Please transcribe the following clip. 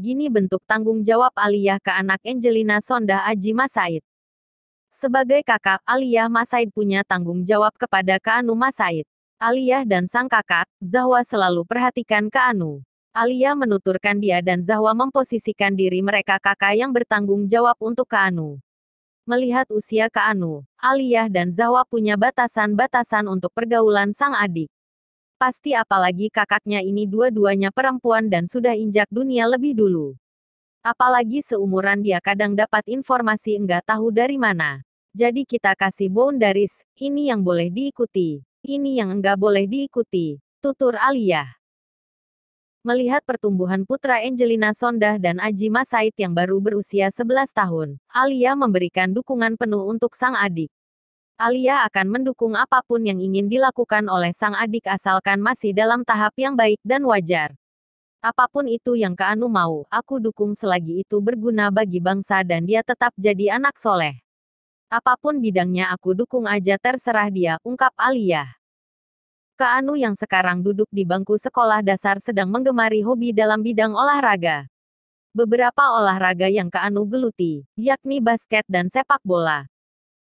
Gini bentuk tanggung jawab Aliyah ke anak Angelina Sonda Aji Masaid. Sebagai kakak, Aliyah Masaid punya tanggung jawab kepada Kaanu Masaid. Aliyah dan sang kakak, Zahwa selalu perhatikan Kaanu. Aliyah menuturkan dia dan Zahwa memposisikan diri mereka kakak yang bertanggung jawab untuk Kaanu. Melihat usia Kaanu, Aliyah dan Zahwa punya batasan-batasan untuk pergaulan sang adik. Pasti apalagi kakaknya ini dua-duanya perempuan dan sudah injak dunia lebih dulu. Apalagi seumuran dia kadang dapat informasi enggak tahu dari mana. Jadi kita kasih boundaries, ini yang boleh diikuti, ini yang enggak boleh diikuti, tutur Alia. Melihat pertumbuhan putra Angelina Sondah dan Aji Masaid yang baru berusia 11 tahun, Alia memberikan dukungan penuh untuk sang adik. Alia akan mendukung apapun yang ingin dilakukan oleh sang adik asalkan masih dalam tahap yang baik dan wajar. Apapun itu yang Kaanu mau, aku dukung selagi itu berguna bagi bangsa dan dia tetap jadi anak soleh. Apapun bidangnya aku dukung aja terserah dia, ungkap Alia. Kaanu yang sekarang duduk di bangku sekolah dasar sedang menggemari hobi dalam bidang olahraga beberapa olahraga yang Kaanu geluti, yakni basket dan sepak bola.